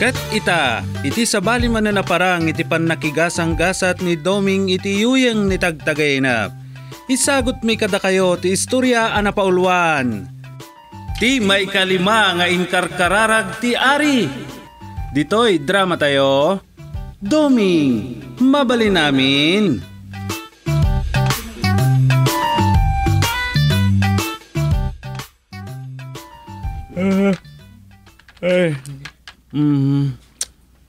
Kat ita, iti sabali man na naparang iti pannakigasang gasat ni Doming iti yuyang ni tagtagaynap. Isagot mi kada kayo ti istorya anapaulwan. Ti may kalima nga inkarkararag ti ari. Ditoy drama tayo. Doming, mabali namin. Uh, eh, ay, eh, Mm,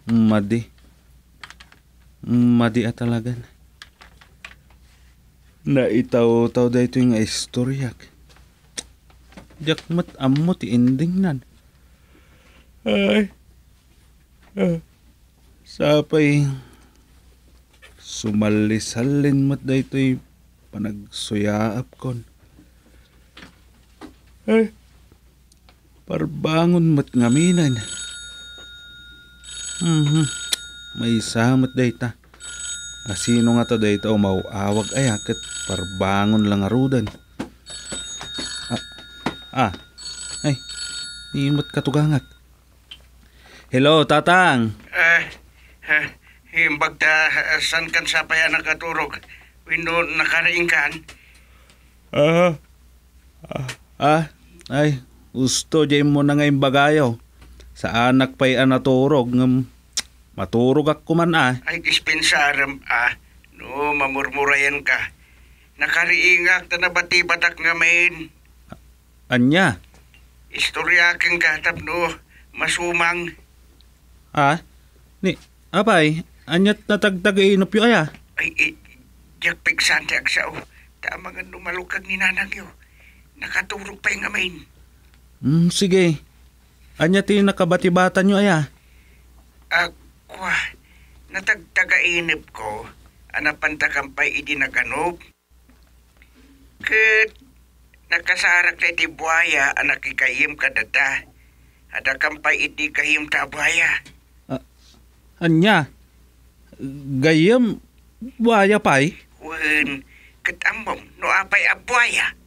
madi. Madi atalagan. talagan. Naitaw-taw da ito yung istoryak. Diyak mat amo ti ending nan. Ay. Uh, sapay. Sumalisalin mat da ito yung panagsuyaap kon. Ay. Parbangon mat ngaminan. Ay. Mm-hmm. May samat dayta. Asino nga ta day ta ah, o oh, mauawag ayakat parbangon lang arudan. Ah, ah ay, niimot katugangat. Hello, tatang. Eh, uh, eh, himbag ta, eh, san kan sa paya nakaturog? Wino nakaraing kan? Ah, uh, ah, uh, ay, gusto jay mo na nga imbagayo. Sa anak pa'y anaturog ng maturog ak kuman ah. Ay dispensaram ah. No, mamurmurayan ka. Nakariingak ta nabati batak nga main. Anya? Istorya kang katap no. Masumang. Ah? Ni, apay, anyat natagdag inop yu aya? Ay, ay, jak ah. piksan ti agsaw. Tama nga numalukag ni nanang yu. Nakaturog pa yung amain. Mm, sige. Anya ti nakabatibatan nyo aya? Agwa, natagtagainip ko, anapantakampay idi naganub. Kat, nakasarak na iti buhaya, anakikayim kadata. Adakampay iti kahim tabuhaya. Uh, anya, gayam buhaya pay? Wen, ambom, no apay abuhaya.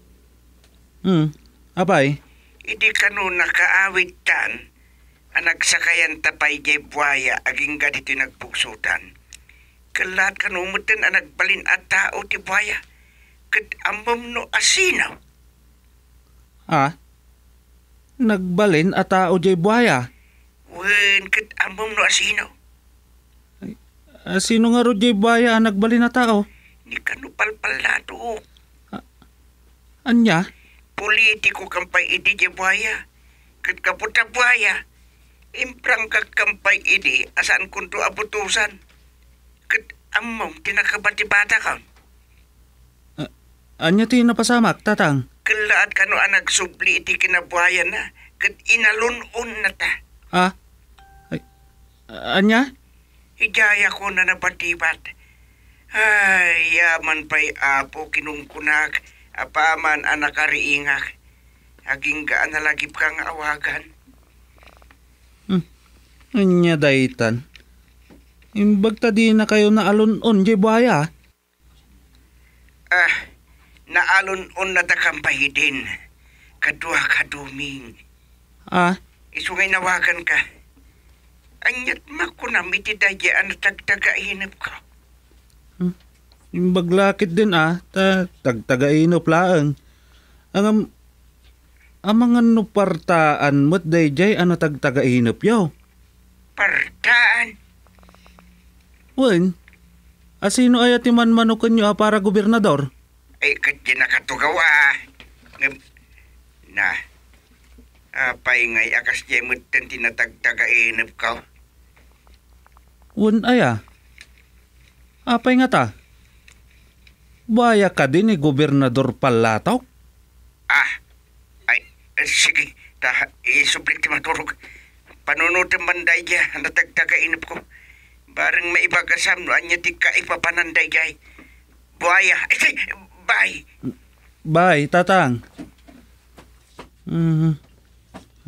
Hmm, apay? Idi kanu nakaawit tan, anak nagsakayan tapay jay buhaya aging gadito nagpuksutan. Kalat kanu umutan anak balin at tao ti buhaya, kat amam no asinaw. Ha? Nagbalin at tao jay buhaya? Wen, kat amam no asinaw. Uh, sino nga ro jay baya nagbalin na tao? Ni kanu palpal na to. Uh, anya? politiko kampay idi di buhaya. Kat kaputa buhaya, imprang kampay idi asan kunto abutusan. Kat among tinakabati-bata ka. Uh, eh, anya ti napasamak, tatang? Kalaat ka no anag subli iti kinabuhayan na. Kat inalunun na ta. Ah? Ay, eh, anya? Ijaya ko na napatibat. Ay, yaman pa'y apo kinungkunak apaman anak kariingak aging gaan nalagip kang awagan. Hmm. Anya daitan. Imbagta di na kayo na alon-on, jay buhaya. Ah, na alon-on na takampahidin. Kadwa kaduming. Ah? Isungay nawagan ka. Anyat makunamiti dayaan na tagtagainip ka. Hmm? Yung baglakit din ah, ta, tag tagainop laang. Ang ang mga partaan mo't dayjay ano tag tagainop yaw. Partaan? Wen, asino ayat ati man nyo ah, para gobernador? Ay, kadya nakatugaw ah. Na, apay ah, ngay akas jay mo't tinatag tagainop ka. Wen aya, ah, apay ah, nga ta. Baya ka din ni Gobernador Palataw? Ah, ay, sige, ta, isublit eh, ti maturog. Panunod ang manday niya, natagtagainip ko. Barang maibagasam, anya ti ka ipapananday niya. Buhaya, ay, bye. Bye, tatang. Mm,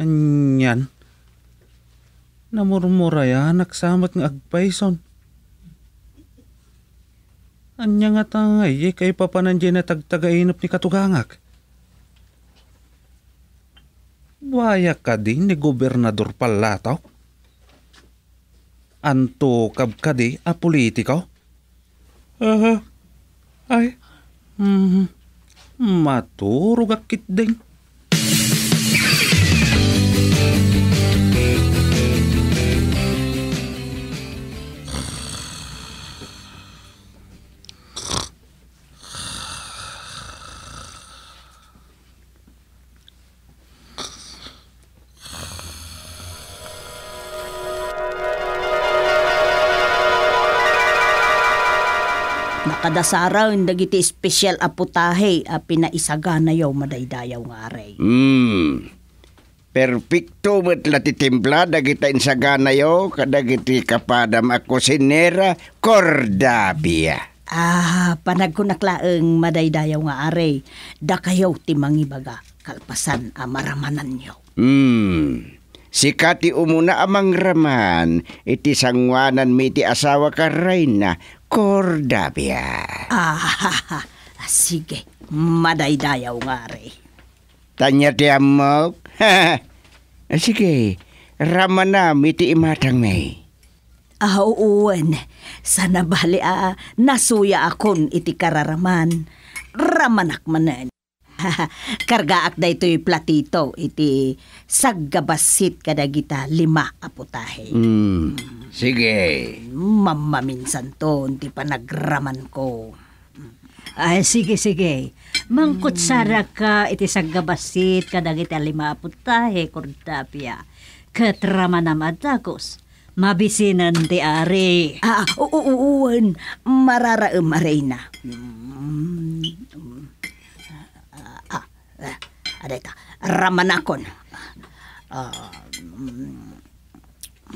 anyan. Namurmura yan, nagsamat ng agpayson. Anya nga tangay, eh, kay papanandyan na tagtagainop ni Katugangak. Buhaya ka din ni Gobernador Palataw? Anto kab ka di a politiko? Aha, uh, ay, mm, mm-hmm. maturog akit din. kada saraw yung dagiti special aputahe a ah, pinaisaga na yaw madaydayaw nga aray. Mm. Perfecto met latitimpla dagita insaga na yaw kada kapadam ako sinera Cordabia. Ah, panag ko naklaeng madaydayaw nga aray. Da kayaw timangibaga, kalpasan a nyo. Hmm. Sikati umuna amang raman, iti sangwanan mi iti asawa ka Reina, Cordabia. Ah, sige. Madaydayaw nga re. Tanya ti amok. sige. Rama na miti imatang may. Ah, uuwan. Sana bali ah, nasuya akon iti kararaman. Ramanak manan. Kargaak da ito'y platito, iti saggabasit ka dagita lima aputahe. Mm. Sige. Mm, Mamaminsan to, hindi pa nagraman ko. Ay, sige, sige. Mangkot sara mm. ka, iti saggabasit ka dagita lima aputahe, kordapya. Katrama na madagos mabisinan ti ari. Ah, oo, oo, oo. Mararaem, Arena. Mm, Uh, eh, adeta, ramanakon. Uh, ah, mm,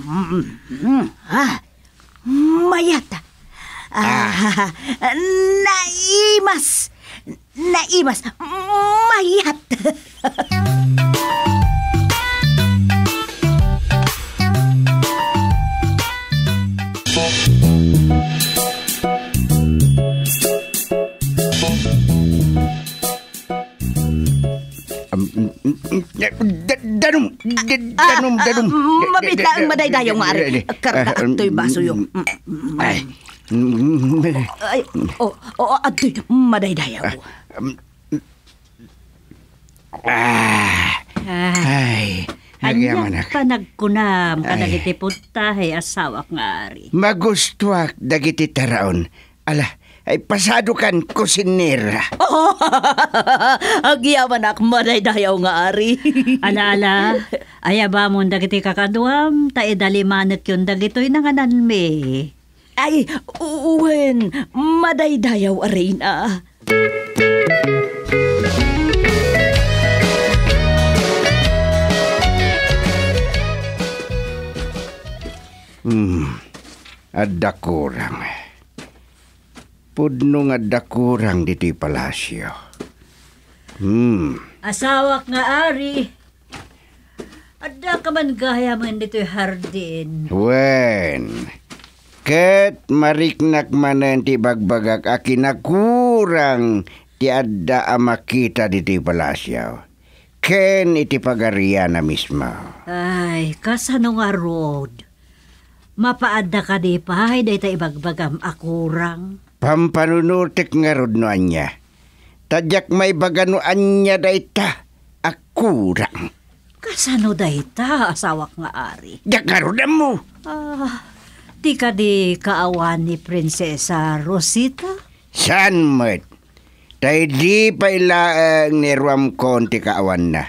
mm, mm, ah, mayata. Ah, ah. naimas. Naimas. Mayat. Danum! Danum! Danum! Mabita ang madaydayo nga ari. Karta ah, ato'y mm, baso yung. Mm, mm, ay. Ay, o, o, ato'y madaydayo. Ah. Um, ah ay. Anyak panagkunam ka dagiti punta, asawak nga ari. Magustwak dagiti taraon. Ala, ay, pasado kan, kusinera. Oh, Agyaman ak manay dayaw nga ari. ala, ala. Ayaba mo dagiti kakaduam, ta edali manet yun dagitoy nanganan me. Ay, uwen, maday dayaw arena. Hmm, adakurang. Eh. Pudno nga dakurang dito'y palasyo. Hmm. Asawak nga ari. Adda ka man gaya man dito'y hardin. Wen. Ket mariknak man ti bagbagak akin kurang ti adda amakita dito'y palasyo. Ken iti pagariya na mismo. Ay, kasano nga road? Mapaadda ka di pa, hindi ibagbagam akurang. Pampanunutik nga no anya. Tadyak may baganuan anya dayta. Akurang. Kasano dayta, asawak nga ari? Yak nga rudan mo. Ah, di ka di kaawan ni Prinsesa Rosita? San mat? Tay di pa ilaang ni Ruam Conti kaawan na.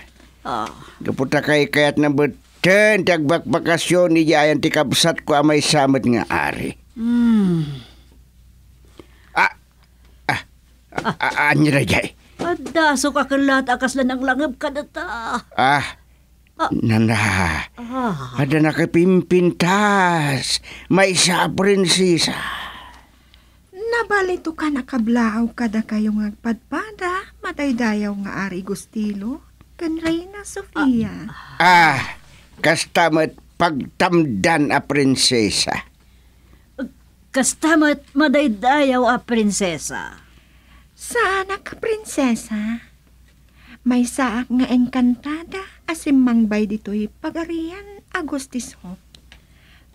Ah. Kaputa kay kayat na beten tagbakbakasyon ni Jayan tikabsat ko amay samat nga ari. Hmm. Ano na jay? Adaso ka kalat, akas lang ang langib ka na ta. Ah, ah. Nana, ah. ada nakapimpintas, may isa prinsesa. Nabalito ka nakablaaw kada kayo ng agpadpada, mataydayaw nga Ari Gustilo, kan Reina Sofia. Ah, ah kastamat pagtamdan a prinsesa. Kastamat madaydayaw a prinsesa. Sa ka, prinsesa? May saak nga engkantada asimang bay dito'y pagarian agustis ho.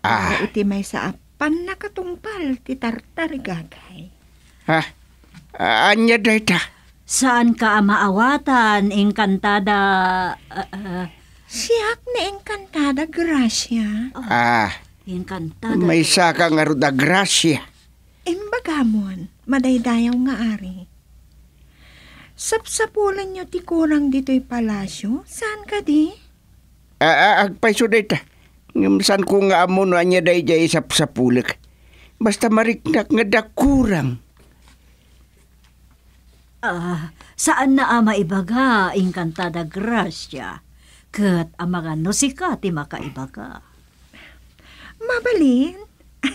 Ah. Iti may saap pan nakatungpal ti tartar gagay. Ha? Ah, anya data? Saan ka maawatan, engkantada? Uh, ah, uh, ah. Siyak na engkantada, Gracia. Oh, ah. Engkantada. May saka nga ruda, Gracia. Imbagamon, madaydayaw nga ari. Sapsapulan nyo ti kurang dito'y palasyo? Saan ka di? Ah, agpaiso dayta. Saan ko nga amo no anya day jay sapsapulik. Basta mariknak nga dakurang. Ah, saan na ama ibaga, inkantada gracia? Kat amaga no si ka ti makaibaga. Mabalin,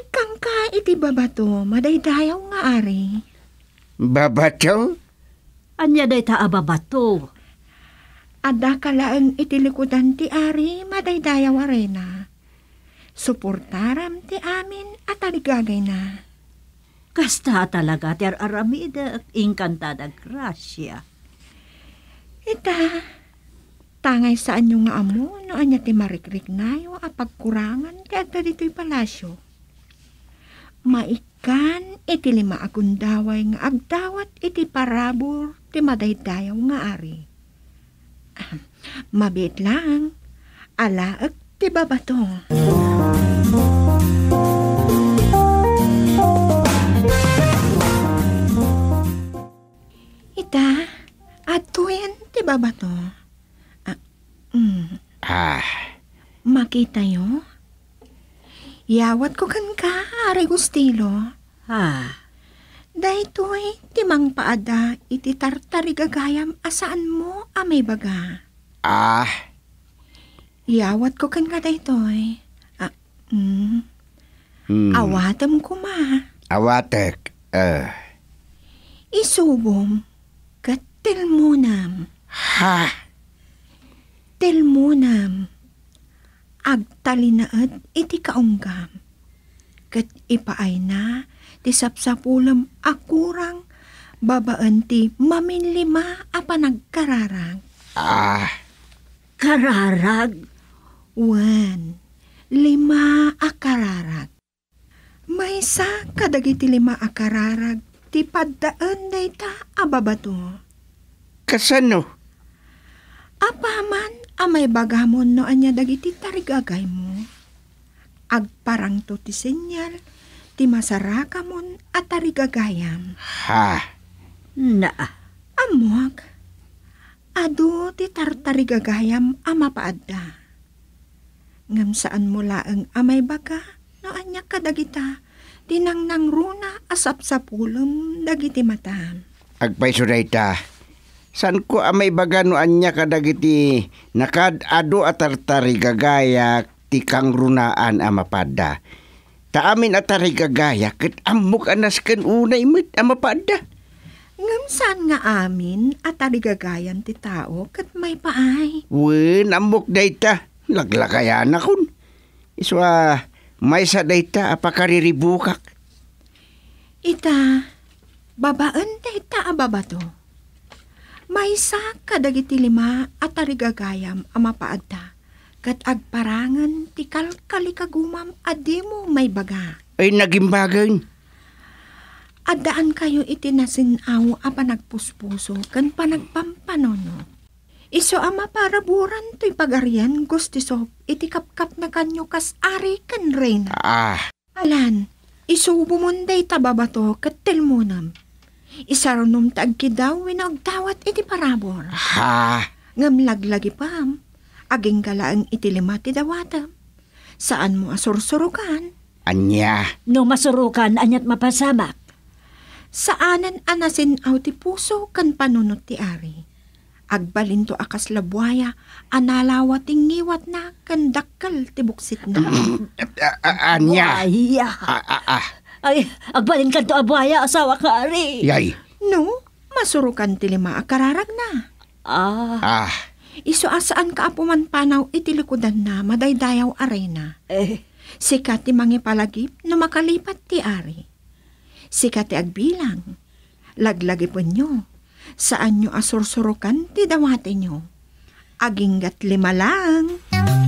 ikang ka iti babato, madaydayaw nga ari. Babato? Anya day ta ababato. Ah, Ada kala ang itilikudan ti Ari, madaydaya warena. Suportaram ti amin at aligagay na. Kasta talaga ti aramida at inkantada grasya. Ita, tangay sa anyo nga amo no anya ti marikrik na yung apagkurangan kaya dito'y palasyo. Maik kan iti lima agundaway nga abdawat iti parabor ti madaydayaw nga ari. Mabit lang, alaag ti babatong. Ita, atuyan ti babato. Ah, mm. ah. Makita yo? Yawat ko kan ka, aray gustilo. Ha? Daytoy, timang eh, paada, iti tartarig agayam asaan mo, amay baga. Ah. Yawat ko kan ka daytoy. Eh. Ah, mm. Hmm. Awatam ko ma. Awatek, eh. Uh. Isubom, katil mo Ha? Til mo agtalinaad iti kaunggam. Kat ipaay na, ti sapsapulam akurang babaan ti maminlima a panagkararag. Ah! Kararag? Wan, lima a kararag. May sa kadagiti lima a kararag ti paddaan na ita ababato. Kasano? Apaman, Amay bagamon no anya dagiti tarigagay mo. Agparang to ti senyal, ti masarakamon at tarigagayam. Ha? Na. Amuag. Ado ti tartarigagayam ama paadda. Ngam saan mo laeng amay baga no anya kadagita tinang nang runa asap sa pulong dagiti mata. Agpay suday ta San ko amay bagano anya kadagiti nakadado at tartarigagaya ti kangrunaan amapada. Ta amin at tarigagaya ket amok anasken unay met amapada. Ngam saan nga amin at tarigagayan ti tao ket may paay. Wen amok dayta laglakayan akon. Iswa may sa dayta apakariribukak. Ita, babaan dayta ababa to. May isa kadagiti lima at arigagayam amapaadda. Kat agparangan ti kalkalikagumam adi mo may baga. Ay naging bagay. Adaan kayo itinasinaw apa nagpuspuso kan panagpampanono. Iso ama para buran to'y pagarian arian gustisop iti kapkap na kanyo kas ari kan reyna. Ah. Alan, iso bumunday tababato kat tilmonam Isarunom tagki daw winagdawat iti parabor. Ha? Ngamlaglagi laglagi pam, aging kalaang itilima ti dawatam. Saan mo asursurukan? Anya. No masurukan, anyat mapasamak. Saanan anasin aw ti puso kan panunot ti ari. Agbalinto akas labuaya, analawa tingiwat na kandakkal ti buksit na. Anya. Ay, ah. Ay, agbalin ka to abaya, asawa ka, ari. Yay. No, masurukan ti lima akararag na. Ah. Ah. Iso asaan ka apuman panaw itilikodan na madaydayaw arena. Eh. Sika ti mangipalagip no makalipat ti ari. Sika ti agbilang. Laglagipon nyo. Saan nyo asursurukan ti dawate nyo. Aging gat lima lang. Mm-hmm.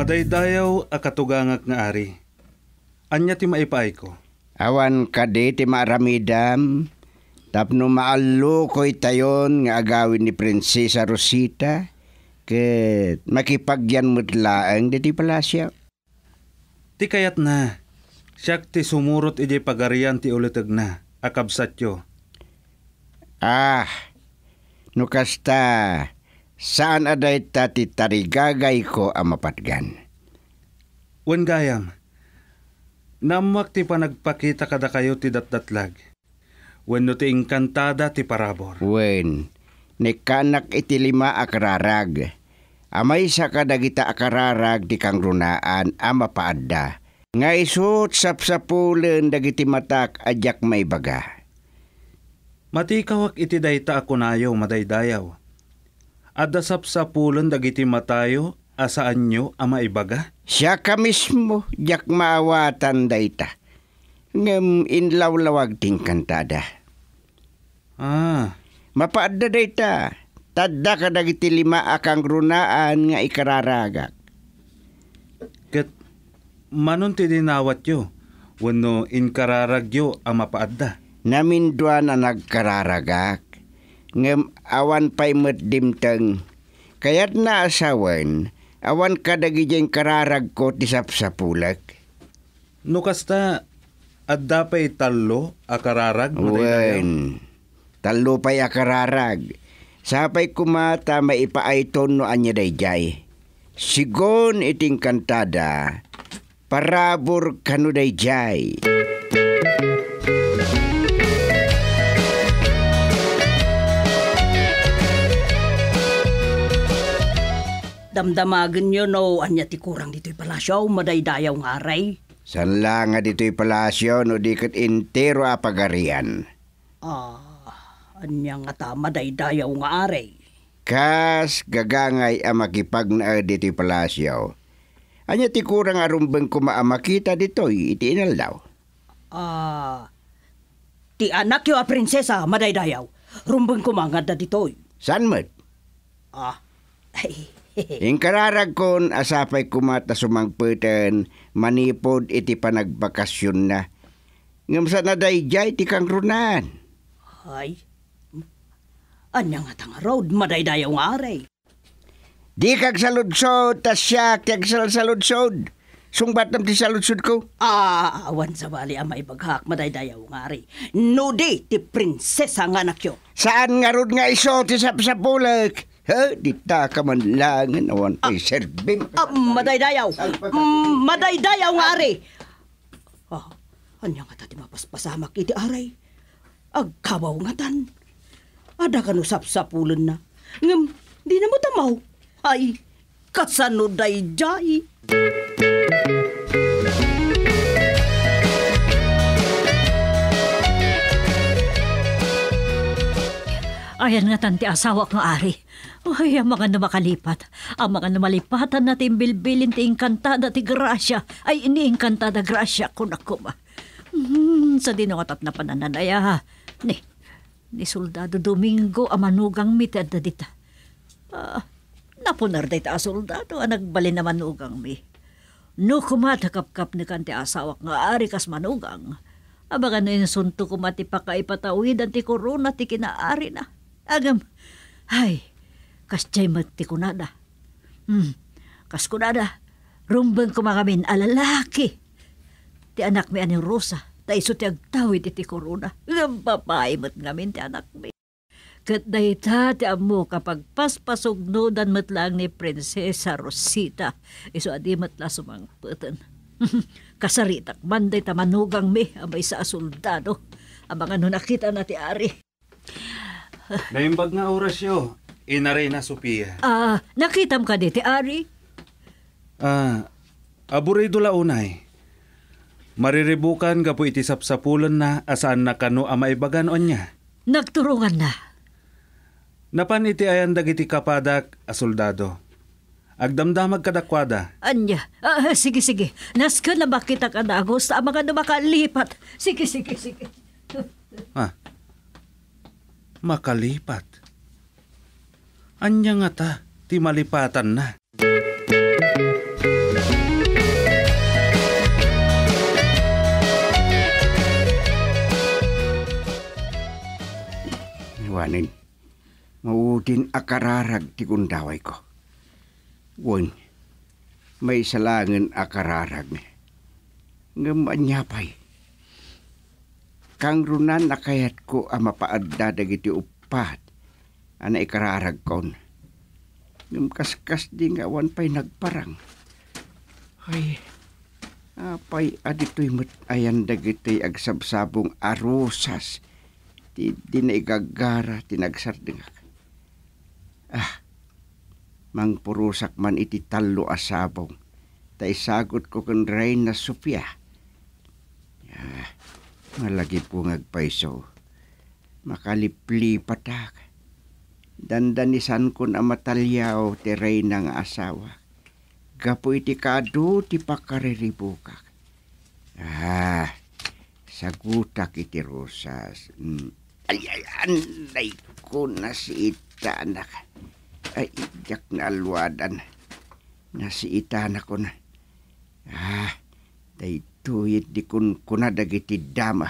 Madaydayaw akatugangak nga ari. Anya ti maipaay ko. Awan ka di ti maramidam. Tapno maalo ko'y tayon nga agawin ni Prinsesa Rosita. Ket makipagyan mutlaang di ti palasya. Ti kayat na. Siyak ti sumurot ije pagarian ti ulitag na. Akabsatyo. Ah, nukasta. No saan aday tati tarigagay ko amapatgan. Wan gayam, namak ti panagpakita kada kayo ti datdatlag. Wen no ti inkantada ti parabor. Wen, ni kanak iti lima akararag. Amay sa kadagita akararag di kang runaan ama paadda. Nga isut sapsapulen dagiti matak ajak may baga. Matikawak iti dayta ako nayo madaydayaw Adasap sa pulon dagiti matayo, asaan nyo ama ibaga? Siya ka mismo, jak maawatan dayta. Ngem inlawlawag ting kantada. Ah. Mapaadda dayta. Tadda ka dagiti lima akang runaan nga ikararagak. Ket, manon ti dinawat yo, wano inkararag yo ang mapaadda. Namin doan na nagkararagak ngem awan paimut dimteng. Kayat na asawan, awan kadagijeng kararag ko ti sapsapulak. No kasta, adda pa'y talo akararag? Wen, talo pa'y akararag. Sapay kumata maipaayton no anya dayjay. Sigon iting kantada, parabor kanu dayjay. Parabor kanu dayjay. damdamagan nyo no, anya ti kurang dito'y palasyo, madaydayaw nga aray. San lang nga dito'y palasyo, no di kat intero apagarian. Ah, anya nga ta madaydayaw nga aray. Kas gagangay amakipag na dito'y palasyo. Anya ti kurang arumbang kumaamakita dito'y itiinal daw. Ah, ti anak yo a ah, prinsesa, madaydayaw. Rumbang kumangad na dito'y. San mat? Ah, ay, eh, Inkararag kon asapay kumata sumangputen manipod iti panagbakasyon na. Ngamsa na dayjay ti kang runan. Ay, anya nga tanga road madaydayaw nga aray. Di kag saludsod, tas siya kag saludsod. Sungbat nam ti saludsod ko. Ah, awan sa bali ama ibaghak madaydayaw nga aray. No di ti prinsesa nga nakyo. Saan nga rod nga iso ti sapsapulak? Ha, dita ka man lang eh, awan pa'y ah. serbim. Ah, madaydayaw. Mm, madaydayaw nga, ari. Ah, anya nga tati mapaspasama kiti, aray. Agkabaw nga tan. Ada ka no sapsapulan na. Ngam, di na mo tamaw. Ay, kasano dayjay. Music Ayan nga tanti asawa ko ari. Ay, ang mga namakalipat. Ang mga namalipatan na bilbilin ti inkantada ti Gracia. Ay, ini inkantada grasya ko na kuma. Hmm, sa dinungatat na panananaya. Ah. Ni, ni Soldado Domingo amanugang mi ti dita. Ah, napunar day ta soldado ang ah, nagbali na manugang mi. No kumatakapkap ni kanti asawak nga ari kas manugang. Abaga ah, na insunto ko matipakaipatawid ang ti korona ti kinaari na. Agam, ay, kaschay mati ko Hmm, kas kunada. nada, rumbang ko alalaki. Ti anak mi aning Rosa, ta iso ti agtawid iti korona. Ngam papaimat ngamin ti anak mi. Kat dayta ti amo kapag paspasog no paspasugnodan matlang ni Prinsesa Rosita, iso adi matla sumangputan. Kasaritak man day tamanugang mi, amay sa soldado. Abang ano nakita na ti Ari. Naimbag nga oras yo. Inare na Sophia. Ah, nakitam ka dito, Ari. Ah, aburido la unay. Mariribukan ka po iti sapsapulan na asaan na kano ang maibagan on niya. Nagturungan na. Napan iti ayan dagiti kapadak a soldado. Agdamdamag kadakwada. Anya, ah, sige, sige. Nas ka na makita ka na agos na ah, mga na Sige, sige, sige. ah, makalipat. Anya nga ta, ti malipatan na. Iwanin, maudin akararag ti kundaway ko. Won, may salangin akararag. Ngamanyapay. Kang runan nakayat ko ang mapaadda dagiti upat ana ikararag kon. Yung kaskas di nga awan pa'y nagparang. Ay, apay adito'y ayan dagito'y agsabsabong arusas. Di, di na igagara, tinagsardingak. Ah, mang purusak man iti tallo asabong. Taisagot ko ken Reina Sofia. Ah, Malagi po ngagpaiso. Makalipli patak. Dandanisan kon amatalyaw teray ng asawa. Gapo iti kado ti pakariribukak. Ah, sagutak iti rosas. Mm. Ayayan, day ko na si ita anak. Ay, iyak na alwadan. Na si ita anak ko na. Ah, day Tuhit di kun kuna dagiti dama.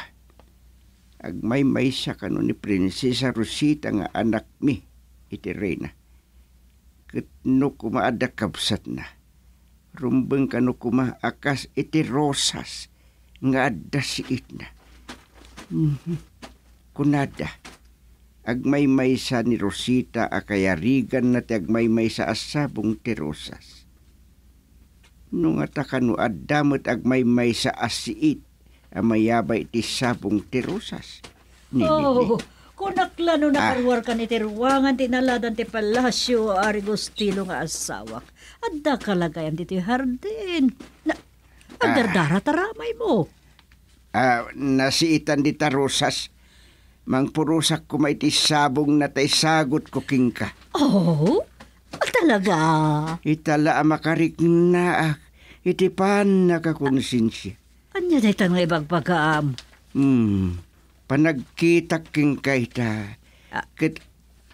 Agmay may sa kanon ni Prinsesa Rosita nga anak mi, iti Reyna. Katno kumaada kapsat na. Rumbang kano kuma akas iti rosas nga adda si itna. Mm-hmm. Kunada. Agmay may sa ni Rosita akayarigan na ti agmay may sa asabong ti rosas Nung atakanu adamot agmaymay sa asiit, mayabay ti sabong tirusas. Nilili. Oh, kunaklano na nakarwar ah. karwar ka ni ti tinaladan ti palasyo, ari Gustilo nga asawak. Adda kalagayan ti hardin. Na, agdardara ah. taramay mo. Ah, nasiitan di tarusas, mangpurusak ko may sabong na tay sagot ko king ka. Oh? Ah, talaga? Itala makarik na ah. Iti pan nakakonsensya. Anya na itang ibagpagaam? Hmm. Panagkita king kaita. Ah.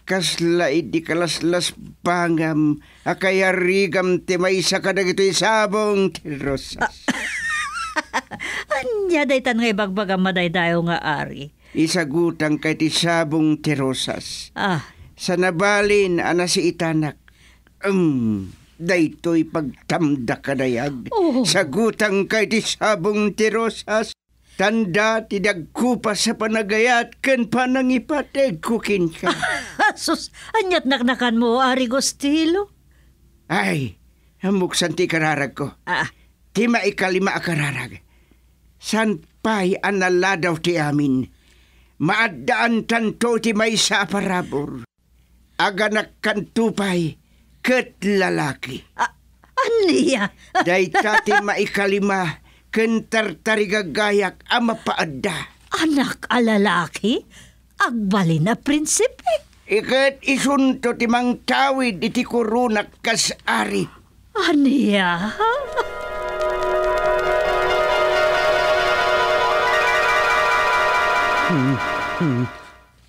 kasla iti kalaslas bangam. Akaya rigam ti may isa ka dagito isabong ti rosas. Ah. Anya na itang ibagpagaam madaydayo nga ari. Isagutang kay ti sabong ti rosas. Ah. Sanabalin nabalin ana si itanak Um, daytoy pagtamda kadayag. Oh. Sagutang kay ti sabong ti rosas. Tanda ti tidagkupa sa panagayat ken panangipateg kukin ka. Sus, anyat naknakan mo, Ari Gostilo? Ay, hamuksan ti kararag ko. Ah. Ti maikalima akararag. San pay analadaw ti amin. Maaddaan tanto ti may sa aparabor. Aganak kantupay ket lalaki. A- aniya? Ano Day tati maikalima, ken tarigagayak ama paadda. Anak a lalaki? Agbali na prinsipe. Ikat isun to timang tawid iti kurunak kasari. Aniya? Hmm, hmm.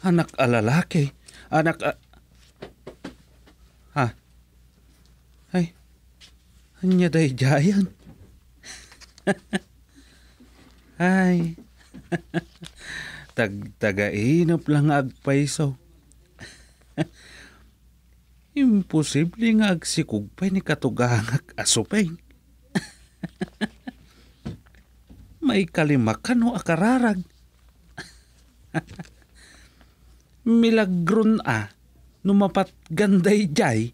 Anak alalaki. Anak... A... Ha? Не дойдя ён. Ay. Tag tagainap lang ag paiso. Imposible nga agsikog pa ni katugangak asupeng. May kalima ka no akararag. Milagron ah, numapat ganday jay.